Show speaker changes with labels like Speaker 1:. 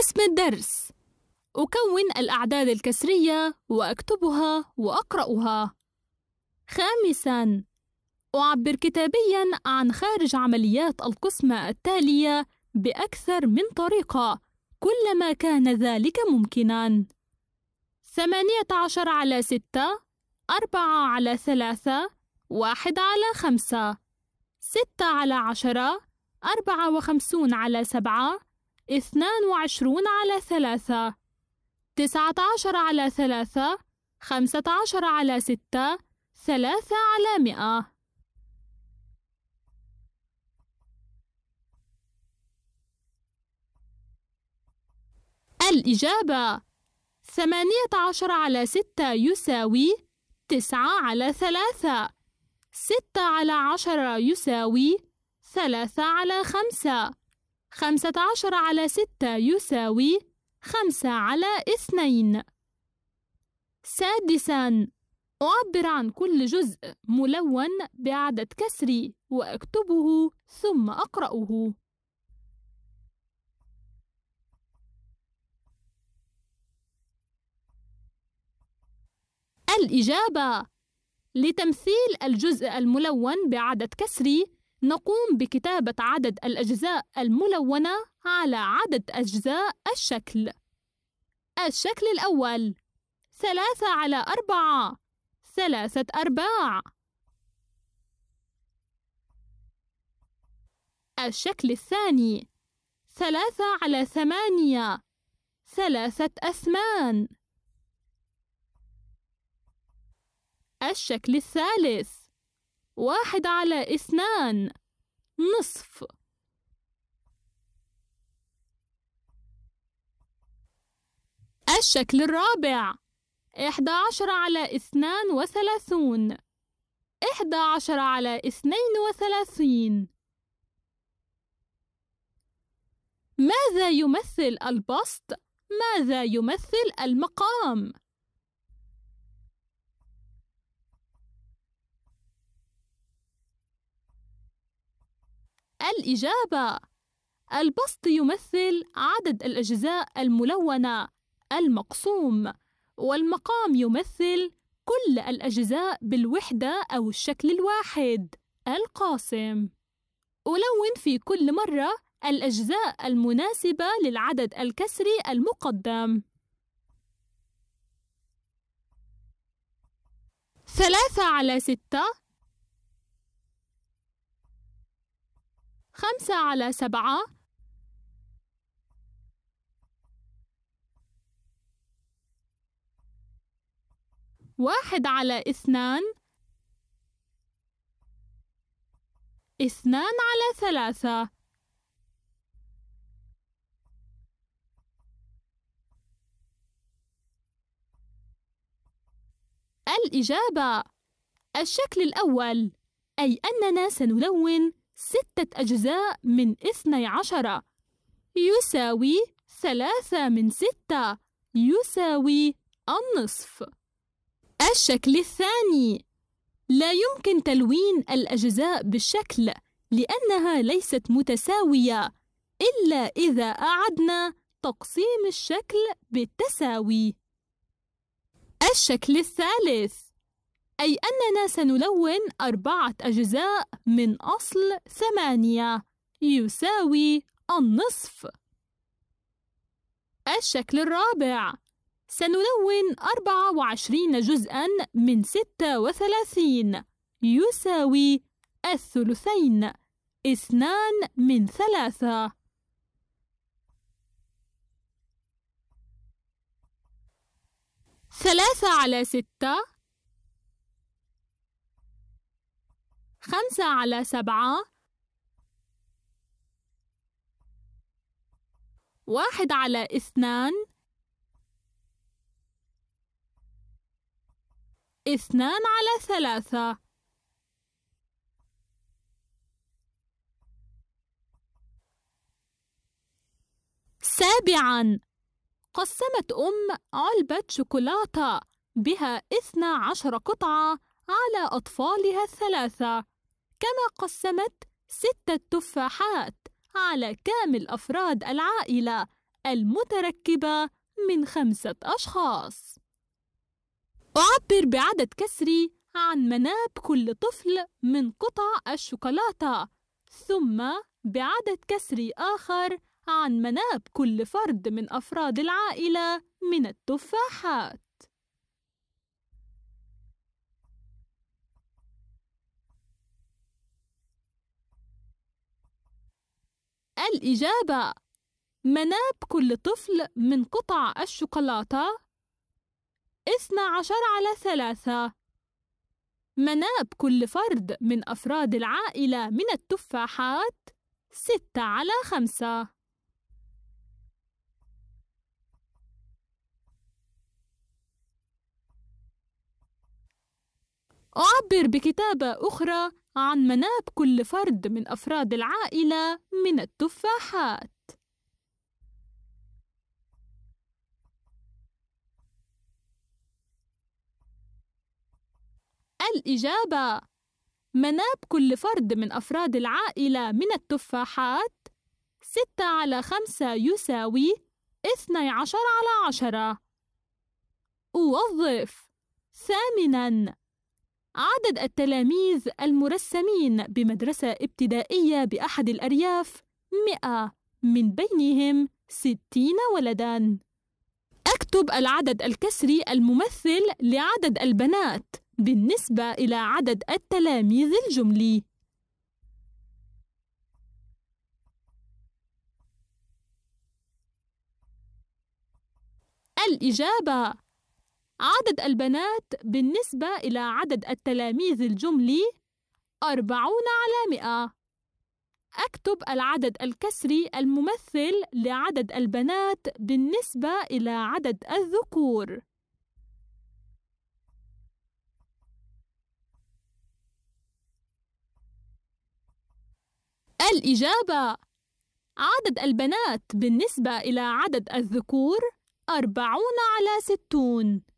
Speaker 1: اسم الدرس أكون الأعداد الكسرية وأكتبها وأقرأها. خامساً أعبر كتابياً عن خارج عمليات القسمة التالية بأكثر من طريقة كلما كان ذلك ممكناً. ثمانية عشر على ستة، أربعة على ثلاثة، واحد على خمسة، ستة على عشرة، أربعة وخمسون على سبعة، اثنان وعشرون على ثلاثة تسعة عشر على ثلاثة خمسة عشر على ستة ثلاثة على مئة الإجابة ثمانية عشر على ستة يساوي تسعة على ثلاثة ستة على عشرة يساوي ثلاثة على خمسة خمسة عشر على ستة يساوي خمسة على اثنين سادسا أعبر عن كل جزء ملون بعدد كسري وأكتبه ثم أقرأه الإجابة لتمثيل الجزء الملون بعدد كسري نقوم بكتابة عدد الأجزاء الملونة على عدد أجزاء الشكل الشكل الأول ثلاثة على أربعة ثلاثة أرباع الشكل الثاني ثلاثة على ثمانية ثلاثة أثمان الشكل الثالث واحد على اثنان نصف الشكل الرابع إحدى عشر على اثنان وثلاثون إحدى عشر على اثنين وثلاثين ماذا يمثل البسط؟ ماذا يمثل المقام؟ الإجابة البسط يمثل عدد الأجزاء الملونة المقسوم والمقام يمثل كل الأجزاء بالوحدة أو الشكل الواحد القاسم ألون في كل مرة الأجزاء المناسبة للعدد الكسري المقدم ثلاثة على ستة خمسة على سبعة واحد على اثنان اثنان على ثلاثة الإجابة الشكل الأول أي أننا سنلون ستة أجزاء من اثني عشر يساوي ثلاثة من ستة يساوي النصف الشكل الثاني لا يمكن تلوين الأجزاء بالشكل لأنها ليست متساوية إلا إذا أعدنا تقسيم الشكل بالتساوي الشكل الثالث أي أننا سنلون أربعة أجزاء من أصل ثمانية يساوي النصف الشكل الرابع سنلون أربعة وعشرين جزءا من ستة وثلاثين يساوي الثلثين اثنان من ثلاثة ثلاثة على ستة خمسة على سبعة واحد على اثنان اثنان على ثلاثة سابعا قسمت أم علبة شوكولاتة بها اثنا عشر قطعة على أطفالها الثلاثة كما قسمت ستة تفاحات على كامل أفراد العائلة المتركبة من خمسة أشخاص. أعبر بعدد كسري عن مناب كل طفل من قطع الشوكولاتة، ثم بعدد كسري آخر عن مناب كل فرد من أفراد العائلة من التفاحات. الإجابة مناب كل طفل من قطع الشوكولاتة اثنا عشر على ثلاثة مناب كل فرد من أفراد العائلة من التفاحات ستة على خمسة أعبر بكتابة أخرى عن مناب كل فرد من أفراد العائلة من التفاحات الإجابة مناب كل فرد من أفراد العائلة من التفاحات ستة على خمسة يساوي اثني عشر على عشرة أوظف ثامناً عدد التلاميذ المرسمين بمدرسة ابتدائية بأحد الأرياف مئة من بينهم ستين ولداً اكتب العدد الكسري الممثل لعدد البنات بالنسبة إلى عدد التلاميذ الجملي الإجابة عدد البنات بالنسبة إلى عدد التلاميذ الجملي أربعون على مئة أكتب العدد الكسري الممثل لعدد البنات بالنسبة إلى عدد الذكور الإجابة عدد البنات بالنسبة إلى عدد الذكور أربعون على ستون